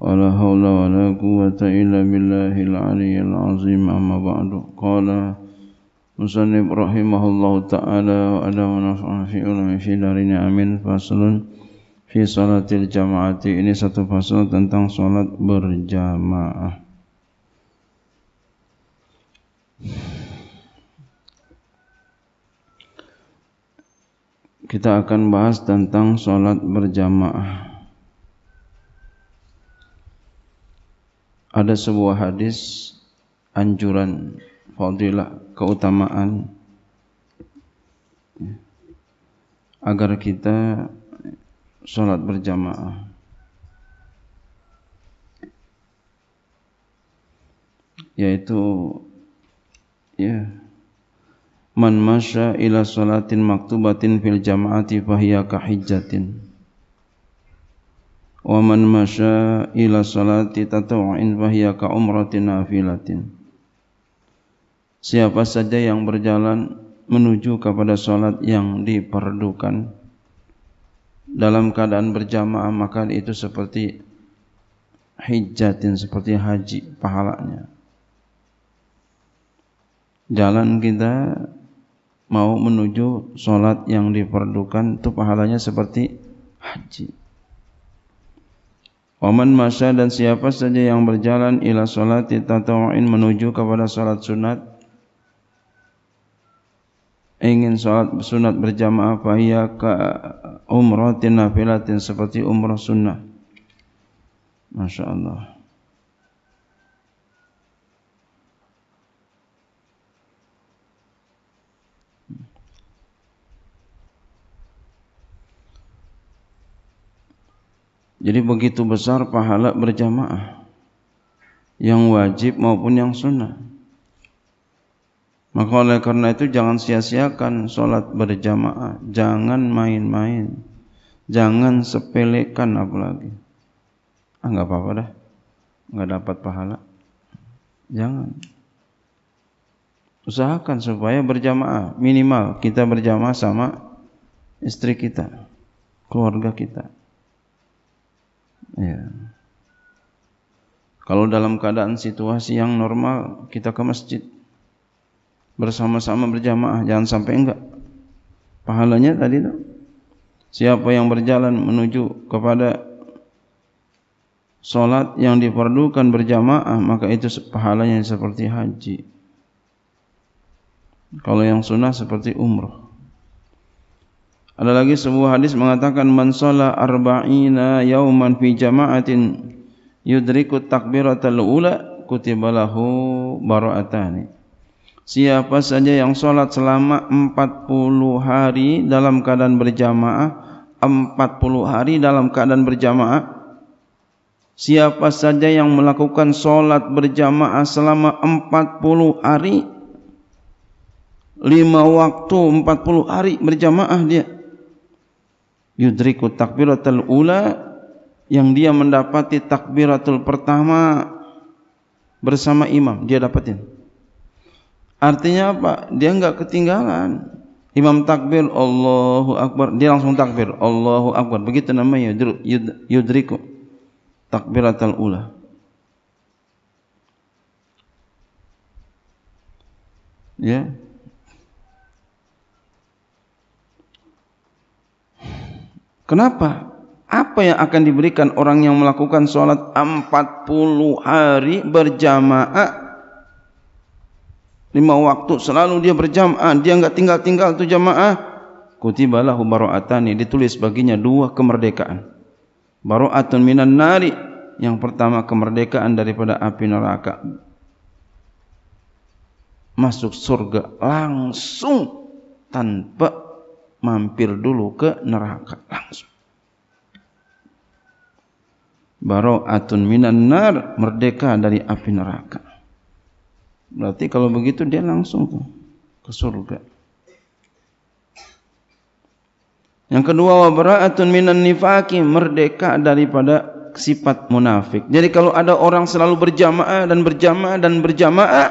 ولا حول ولا قوة إلا بالله العلي العظيم أما بعد قال مصنف رحمه الله تعالى وأنا ونفعنا في علم في دارين آمين فصل fi salatil jamaati ini satu pasal tentang salat berjamaah kita akan bahas tentang salat berjamaah ada sebuah hadis anjuran fadilah keutamaan ya, agar kita sholat berjamaah yaitu ya man masya ila sholatin maktubatin fil jamaati fahiya kahijjatin wa man masya ila salati tatawain fahiya ka umratin nafilatin siapa saja yang berjalan menuju kepada salat yang diperdukan dalam keadaan berjamaah maka itu seperti hijatin seperti haji pahalanya jalan kita mau menuju salat yang diperdukan itu pahalanya seperti haji Waman masa dan siapa saja yang berjalan ila solat tatawain menuju kepada solat sunat ingin solat sunat berjamaah fahiya ka umrah tinafilatin seperti umroh sunnah. Masya Allah. Jadi begitu besar pahala berjamaah yang wajib maupun yang sunnah. Maka oleh karena itu jangan sia-siakan sholat berjamaah, jangan main-main, jangan sepelekan apalagi. Ah nggak apa-apa dah, nggak dapat pahala, jangan. Usahakan supaya berjamaah minimal kita berjamaah sama istri kita, keluarga kita. Ya. Kalau dalam keadaan situasi yang normal kita ke masjid bersama-sama berjamaah jangan sampai enggak pahalanya tadi itu siapa yang berjalan menuju kepada Solat yang diperlukan berjamaah maka itu pahalanya seperti haji. Kalau yang sunnah seperti umrah. Ada lagi sebuah hadis mengatakan man shala arba'ina yauman fi jama'atin yudriku takbiratul ula kutibalahu lahu Siapa saja yang salat selama 40 hari dalam keadaan berjamaah, 40 hari dalam keadaan berjamaah, siapa saja yang melakukan salat berjamaah selama 40 hari lima waktu 40 hari berjamaah dia yudriku takbiratul ula yang dia mendapati takbiratul pertama bersama imam dia dapatin artinya apa dia enggak ketinggalan imam takbir Allahu akbar dia langsung takbir Allahu akbar begitu namanya yudriku takbiratul ula ya yeah. Kenapa? Apa yang akan diberikan orang yang melakukan sholat 40 hari berjamaah lima waktu selalu dia berjamaah dia enggak tinggal-tinggal tuh jamaah kutiba lahu baro'atani ditulis baginya dua kemerdekaan baro'atun minan nari yang pertama kemerdekaan daripada api neraka masuk surga langsung tanpa mampir dulu ke neraka langsung. Baro'atun minan nar merdeka dari api neraka. Berarti kalau begitu dia langsung ke surga. Yang kedua wa minan nifaki merdeka daripada sifat munafik. Jadi kalau ada orang selalu berjamaah dan berjamaah dan berjamaah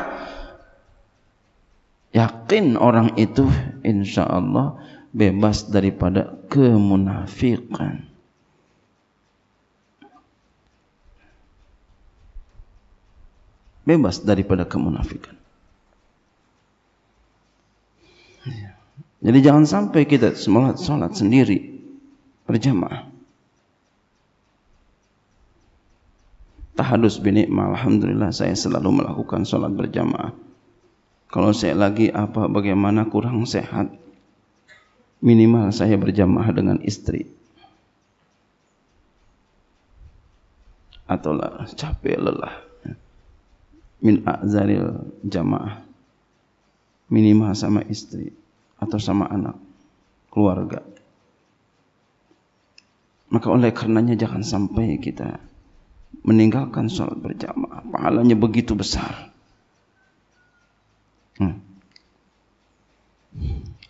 yakin orang itu insya Allah bebas daripada kemunafikan. Bebas daripada kemunafikan. Jadi jangan sampai kita sholat sholat sendiri berjamaah. Tahadus bini, Iqma, Alhamdulillah saya selalu melakukan sholat berjamaah. Kalau saya lagi apa bagaimana kurang sehat, minimal saya berjamaah dengan istri atau lah, capek lelah min azaril jamaah minimal sama istri atau sama anak keluarga maka oleh karenanya jangan sampai kita meninggalkan sholat berjamaah pahalanya begitu besar hmm.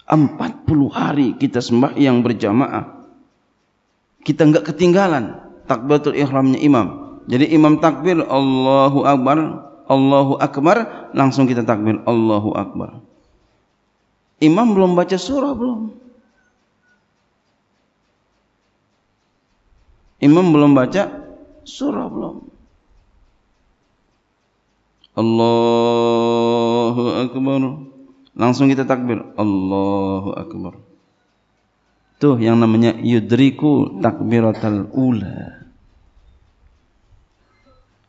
40 hari kita sembahyang berjamaah. Kita enggak ketinggalan takbiratul ihramnya imam. Jadi imam takbir Allahu Akbar, Allahu Akbar, langsung kita takbir Allahu Akbar. Imam belum baca surah belum. Imam belum baca surah belum. Allahu Akbar. Langsung kita takbir. Allahu Akbar. Tuh yang namanya yudriku takbiratul ula.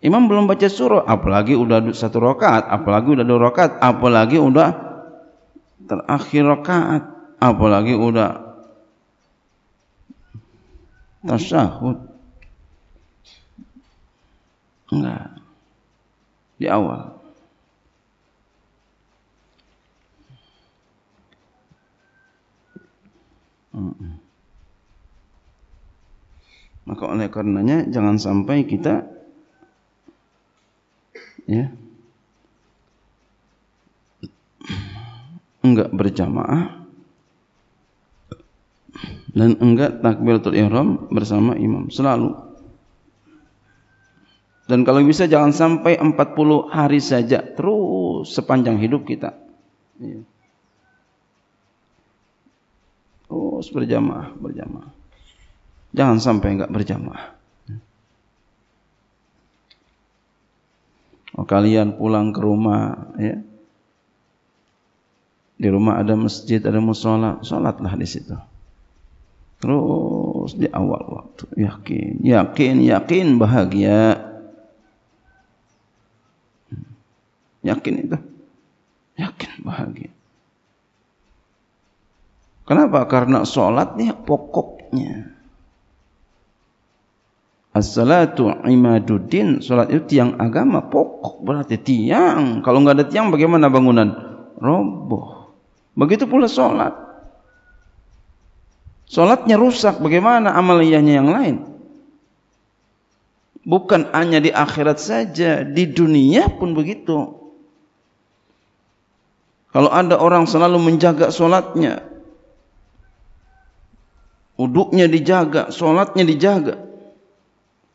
Imam belum baca surah, apalagi udah satu rakaat, apalagi udah dua rakaat, apalagi udah terakhir rakaat, apalagi udah tasyahud. Enggak. Di awal. Maka oleh karenanya jangan sampai kita ya enggak berjamaah dan enggak takbiratul ihram bersama imam selalu. Dan kalau bisa jangan sampai 40 hari saja terus sepanjang hidup kita. Ya. Terus oh, berjamaah, berjamaah. Jangan sampai nggak berjamaah. Oh, kalian pulang ke rumah, ya. Di rumah ada masjid, ada musola, sholatlah di situ. Terus di awal waktu, yakin, yakin, yakin bahagia. Yakin itu, yakin bahagia. Kenapa? Karena sholatnya pokoknya. As-salatu imaduddin. Sholat itu tiang agama. Pokok berarti tiang. Kalau nggak ada tiang bagaimana bangunan? Roboh. Begitu pula sholat. Sholatnya rusak. Bagaimana amaliyahnya yang lain? Bukan hanya di akhirat saja. Di dunia pun begitu. Kalau ada orang selalu menjaga sholatnya. Uduknya dijaga, solatnya dijaga.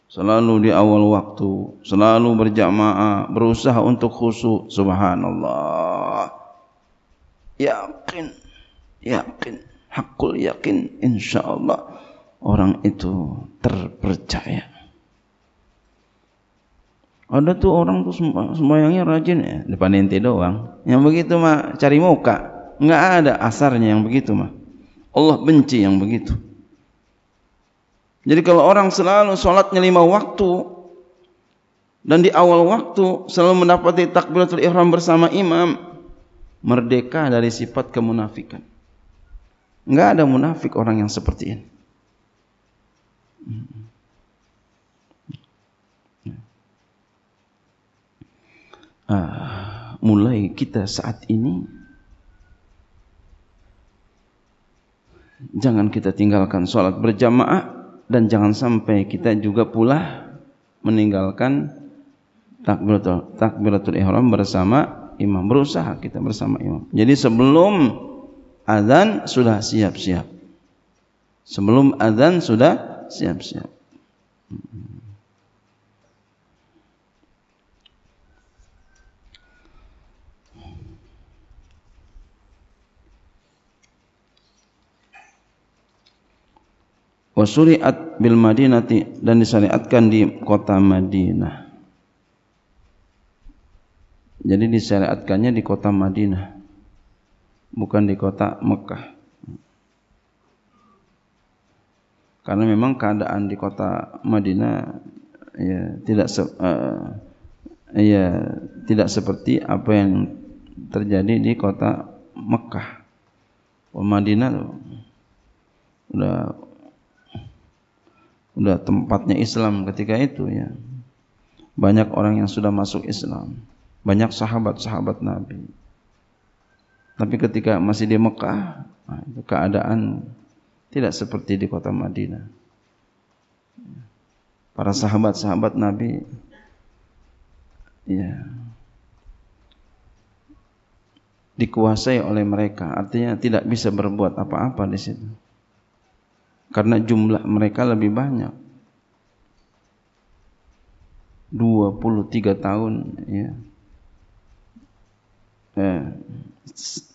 Selalu di awal waktu, selalu berjamaah, berusaha untuk khusyuk. Subhanallah. Yakin, yakin, hakul yakin insya Allah orang itu terpercaya. Ada tuh orang tuh sembahyangnya rajin ya, depan inti doang. Yang begitu mah cari muka, nggak ada asarnya yang begitu mah. Allah benci yang begitu. Jadi kalau orang selalu sholatnya lima waktu dan di awal waktu selalu mendapati takbiratul ihram bersama imam, merdeka dari sifat kemunafikan. Enggak ada munafik orang yang seperti ini. Ah, mulai kita saat ini jangan kita tinggalkan sholat berjamaah dan jangan sampai kita juga pula meninggalkan takbiratul, takbiratul ihram bersama imam berusaha kita bersama imam jadi sebelum azan sudah siap-siap sebelum azan sudah siap-siap hmm. wasuriat bil Madinati dan disyariatkan di kota Madinah. Jadi disyariatkannya di kota Madinah bukan di kota Mekah. Karena memang keadaan di kota Madinah ya tidak se uh, ya tidak seperti apa yang terjadi di kota Mekah. Oh, Madinah udah udah tempatnya Islam ketika itu ya. Banyak orang yang sudah masuk Islam, banyak sahabat-sahabat Nabi. Tapi ketika masih di Mekah, nah, itu keadaan tidak seperti di kota Madinah. Para sahabat-sahabat Nabi ya dikuasai oleh mereka, artinya tidak bisa berbuat apa-apa di situ karena jumlah mereka lebih banyak 23 tahun ya eh,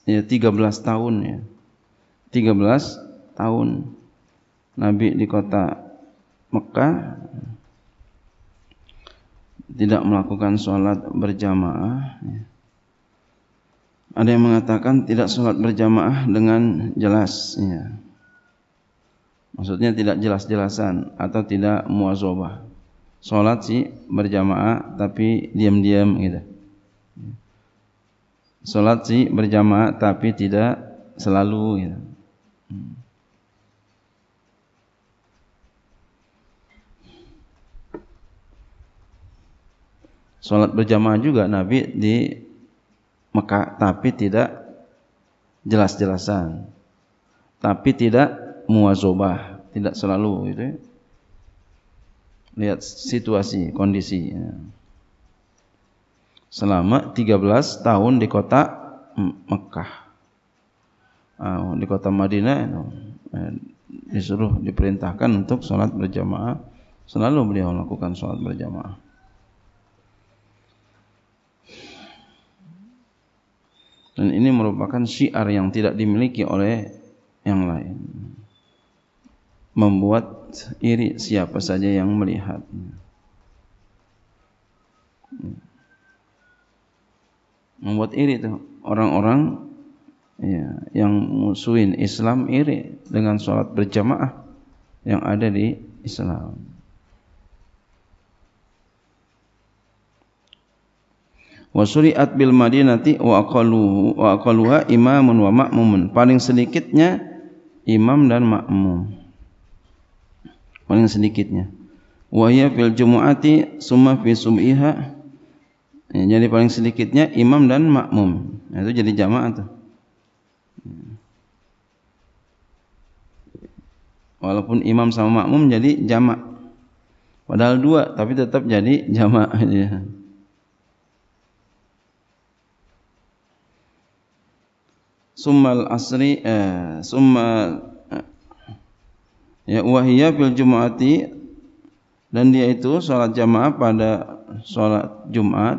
ya 13 tahun ya 13 tahun Nabi di kota Mekah tidak melakukan sholat berjamaah ya. ada yang mengatakan tidak sholat berjamaah dengan jelas ya maksudnya tidak jelas-jelasan atau tidak muazobah sholat sih berjamaah tapi diam-diam gitu sholat sih berjamaah tapi tidak selalu gitu. Sholat berjamaah juga Nabi di Mekah tapi tidak jelas-jelasan tapi tidak muazobah tidak selalu gitu. Lihat situasi, kondisi. Ya. Selama 13 tahun di kota Mekah. Ah, di kota Madinah eh, disuruh diperintahkan untuk sholat berjamaah selalu beliau lakukan sholat berjamaah dan ini merupakan syiar yang tidak dimiliki oleh yang lain membuat iri siapa saja yang melihatnya. Membuat iri itu orang-orang ya, yang musuhin Islam iri dengan sholat berjamaah yang ada di Islam. Wasuriat suri'at bil madinati wa aqaluhu wa aqaluha imamun wa ma'mumun paling sedikitnya imam dan makmum paling sedikitnya wa hiya fil jumu'ati summa fi sum'iha ya, jadi paling sedikitnya imam dan makmum ya, itu jadi jamaah tuh walaupun imam sama makmum jadi jamak padahal dua tapi tetap jadi jamak ya. summal asri eh, summa ya wahiyya fil jum'ati dan dia itu salat jamaah pada salat Jumat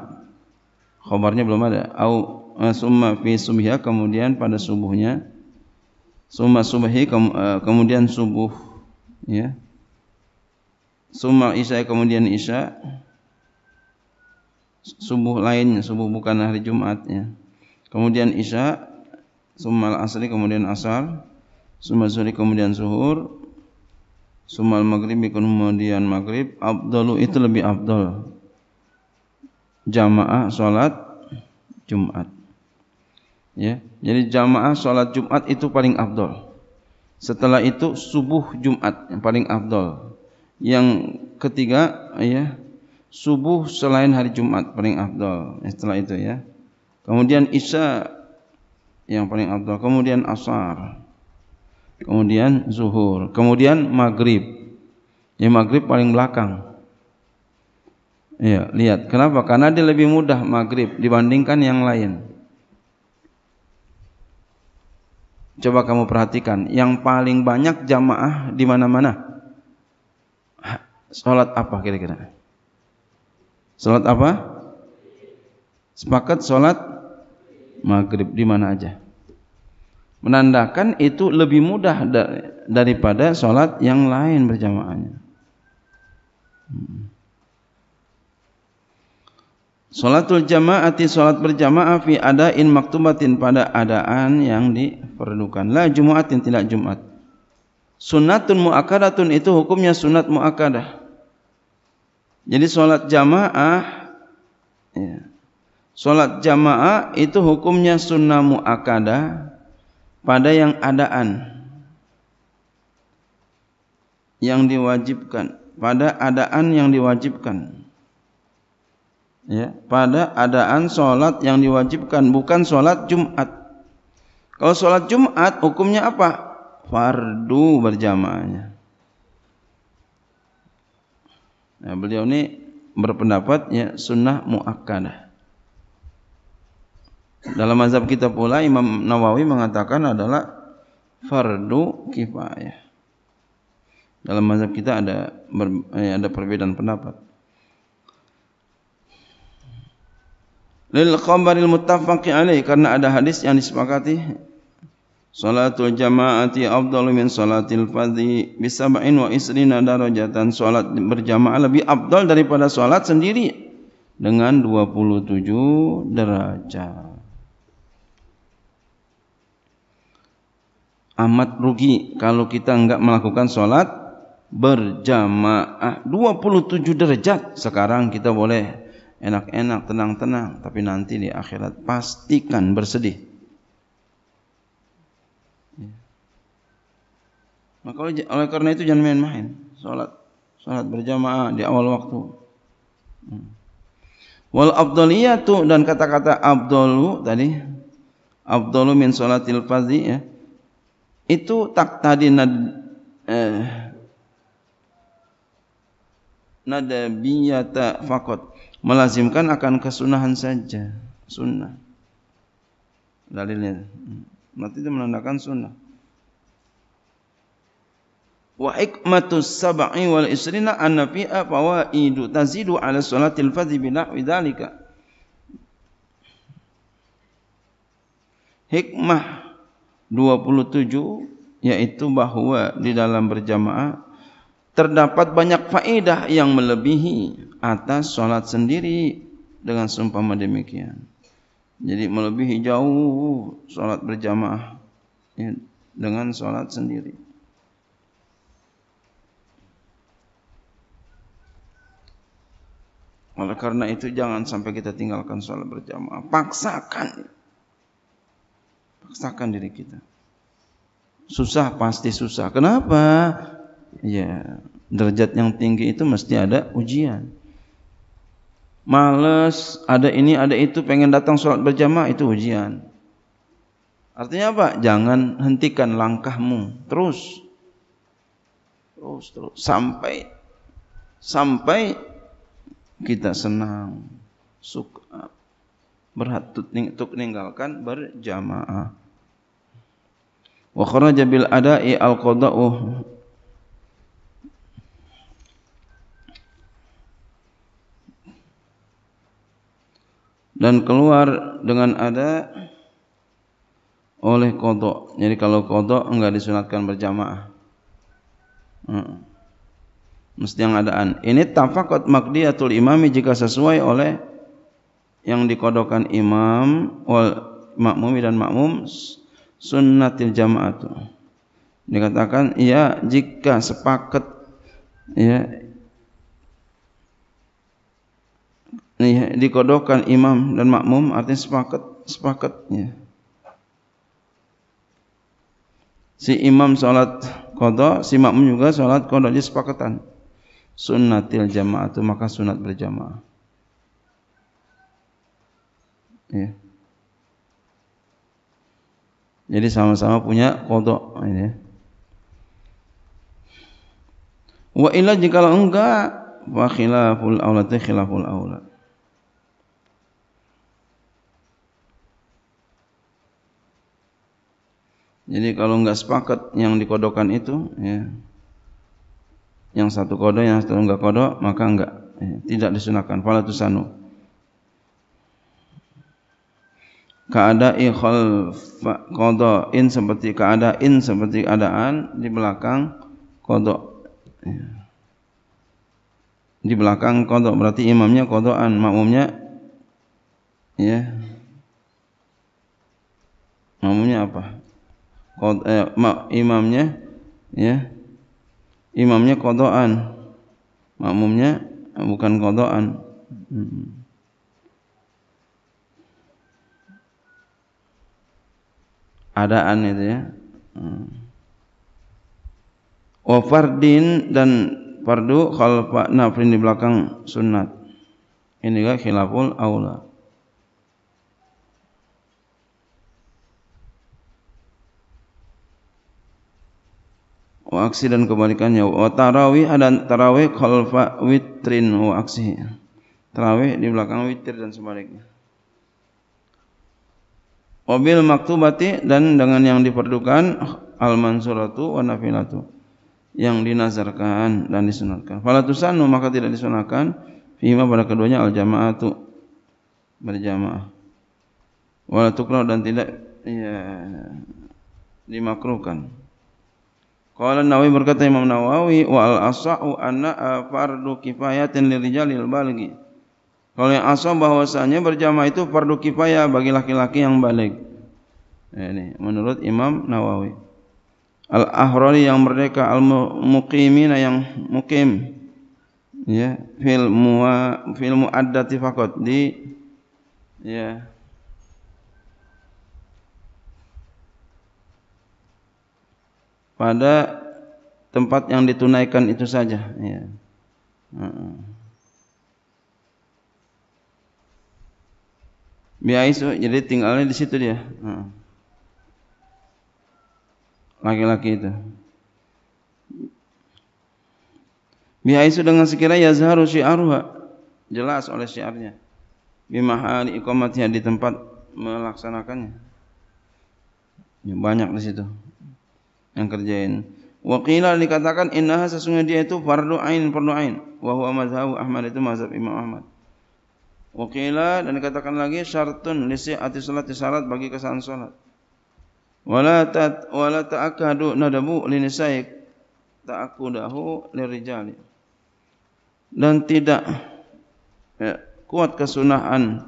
khabarnya belum ada au eh, summa fi subhiha kemudian pada subuhnya summa subhi eh, kemudian subuh ya summa isya kemudian isya subuh lainnya subuh bukan hari Jumatnya kemudian isya summa asri kemudian asar summa zuhri kemudian zuhur sumal maghrib kemudian maghrib abdalu itu lebih abdul jamaah sholat Jumat ya jadi jamaah sholat Jumat itu paling abdul setelah itu subuh Jumat yang paling abdul yang ketiga ya subuh selain hari Jumat paling abdul setelah itu ya kemudian isya yang paling abdul kemudian asar kemudian zuhur, kemudian maghrib. Ya maghrib paling belakang. Ya, lihat. Kenapa? Karena dia lebih mudah maghrib dibandingkan yang lain. Coba kamu perhatikan, yang paling banyak jamaah di mana-mana. Salat apa kira-kira? Salat apa? Sepakat salat maghrib di mana aja? menandakan itu lebih mudah daripada sholat yang lain berjamaahnya. Sholatul jama'ati sholat berjamaah fi adain maktubatin pada adaan yang diperlukan. La jumatin tidak jumat. Sunnatun mu'akadatun itu hukumnya sunat mu'akadah. Jadi sholat jamaah ya. Sholat jamaah itu hukumnya sunnah mu'akadah pada yang adaan yang diwajibkan pada adaan yang diwajibkan ya pada adaan salat yang diwajibkan bukan salat Jumat kalau salat Jumat hukumnya apa fardu berjamaahnya nah beliau ini berpendapat ya sunnah muakkadah dalam mazhab kita pula Imam Nawawi mengatakan adalah fardu kifayah. Dalam mazhab kita ada ber, eh, ada perbedaan pendapat. Lil qabaril muttafaqi alaih karena ada hadis yang disepakati Salatul jama'ati afdalu min salatil fadhi bi sab'in wa isrina darajatan. Salat berjamaah lebih afdal daripada salat sendiri dengan 27 derajat. amat rugi kalau kita enggak melakukan sholat berjamaah 27 derajat sekarang kita boleh enak-enak tenang-tenang tapi nanti di akhirat pastikan bersedih ya. Maka oleh karena itu jangan main-main. sholat sholat berjamaah di awal waktu. Hmm. Wal yatu dan kata-kata abdalu tadi abdalu min sholat fardhi ya itu tak tadi nad eh, nadabiyata fakot melazimkan akan kesunahan saja sunnah dalilnya berarti itu menandakan sunnah wa ikmatus sab'i wal isrina annafi'a fawaidu tazidu ala salatil fadhi binahwi dhalika hikmah 27 yaitu bahwa di dalam berjamaah terdapat banyak faedah yang melebihi atas salat sendiri dengan sumpah demikian. Jadi melebihi jauh salat berjamaah ya, dengan salat sendiri. Oleh karena itu jangan sampai kita tinggalkan salat berjamaah. Paksakan. Ya. memaksakan diri kita. Susah pasti susah. Kenapa? Ya, derajat yang tinggi itu mesti ada ujian. Males, ada ini, ada itu, pengen datang sholat berjamaah itu ujian. Artinya apa? Jangan hentikan langkahmu, terus, terus, terus sampai sampai kita senang, suka, berhatut untuk meninggalkan berjamaah wa kharaja bil ada'i al qada'u dan keluar dengan ada oleh kodok. Jadi kalau kodok enggak disunatkan berjamaah. Hmm. Mesti yang adaan. Ini tafakot makdiyatul imami jika sesuai oleh yang dikodokan imam wal makmumi dan makmum sunnatil jama'atu dikatakan ya jika sepakat ya nih dikodokan imam dan makmum artinya sepakat sepakat ya. si imam salat kodok si makmum juga salat kodok jadi sepakatan sunnatil jama'atu maka sunat berjamaah ya yeah. Jadi sama-sama punya kodok nah, ini. Wa jika lah enggak wa khilaful aulati khilaful aula. Jadi kalau enggak sepakat yang dikodokan itu ya. Yang satu kodok, yang satu enggak kodok, maka enggak ya, tidak disunahkan. Falatusanu. tusanu. keadaan khalfa in seperti keadaan seperti keadaan di belakang qada ya. di belakang qada berarti imamnya qada'an makmumnya ya makmumnya apa Qod, eh, ma, imamnya ya imamnya qada'an makmumnya bukan qada'an hmm. adaan itu ya hmm. wa fardin dan fardu khalfa nafrin di belakang sunat ini juga khilaful aula wa aksi dan kebalikannya wa tarawih ada tarawih khalfa witrin wa aksi tarawih di belakang witir dan sebaliknya Wabil maktubati dan dengan yang diperlukan al mansuratu wa nafilatu yang dinazarkan dan disunatkan. Fala maka tidak disunatkan fima pada keduanya al jamaatu berjamaah. Wala dan tidak ya, dimakruhkan. Qala Nawawi berkata Imam Nawawi wal al asau anna fardu kifayatin lirijali al kalau yang asal bahwasanya berjamaah itu perlu kifayah bagi laki-laki yang balik. Nah, ini menurut Imam Nawawi. Al-Ahrari yang merdeka, al-muqimina yang mukim. Ya, fil muwa fil muaddati faqat di ya pada tempat yang ditunaikan itu saja ya. Uh -uh. Biaisu jadi tinggalnya di situ dia. Laki-laki itu. Biaisu dengan sekira yazharu syi'aruha. Jelas oleh syiarnya. Bimahali iqamatiha di tempat melaksanakannya. Ya, banyak di situ yang kerjain. Waqila dikatakan innaha sesungguhnya dia itu fardu ain fardu ain wa huwa Ahmad itu mazhab Imam Ahmad. Wakila dan dikatakan lagi syartun lisi ati salat syarat bagi kesan salat. Wala lini wala tak nadabu linisai liri lirijali. Dan tidak ya, kuat kesunahan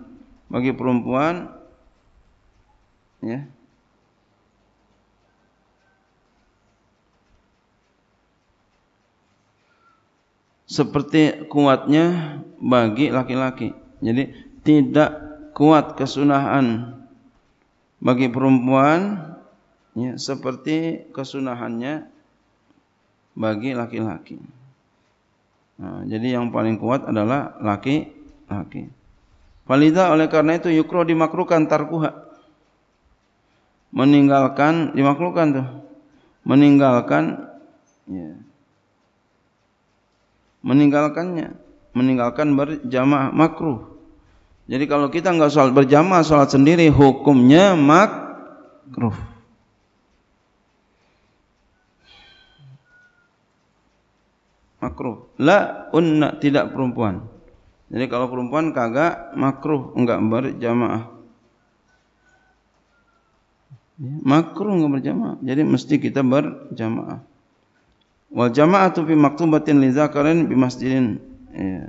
bagi perempuan ya. Seperti kuatnya bagi laki-laki. Jadi tidak kuat kesunahan bagi perempuan ya, seperti kesunahannya bagi laki-laki. Nah, jadi yang paling kuat adalah laki-laki. Falidah oleh karena itu yukro dimakruhkan tarkuha. Meninggalkan dimakruhkan tuh. Meninggalkan ya. Meninggalkannya, meninggalkan berjamaah makruh. Jadi kalau kita nggak sholat berjamaah, sholat sendiri hukumnya makruh. Makruh. La unna tidak perempuan. Jadi kalau perempuan kagak makruh enggak berjamaah. Makruh enggak berjamaah. Jadi mesti kita berjamaah. Wal jamaah fi maktubatin li zakarin bi masjidin. Ya.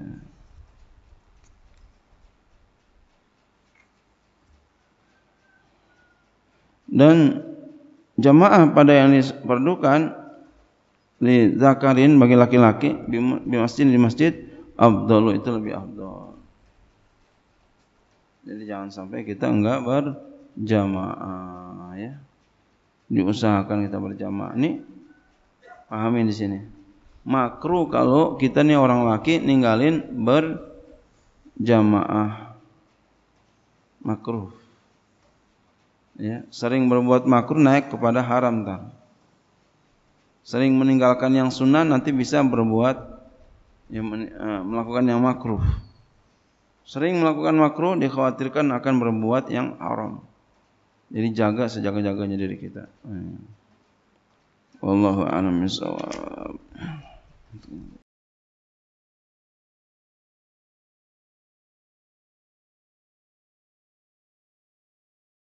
dan jamaah pada yang diperlukan di zakarin bagi laki-laki di masjid di masjid afdalu itu lebih abdul, Jadi jangan sampai kita enggak berjamaah ya. Diusahakan kita berjamaah. nih pahamin di sini. Makruh kalau kita nih orang laki ninggalin berjamaah. Makruh ya, sering berbuat makruh naik kepada haram tar. Sering meninggalkan yang sunnah nanti bisa berbuat yang e, melakukan yang makruh. Sering melakukan makruh dikhawatirkan akan berbuat yang haram. Jadi jaga sejaga-jaganya diri kita. Hmm. Wallahu a'lam bishawab.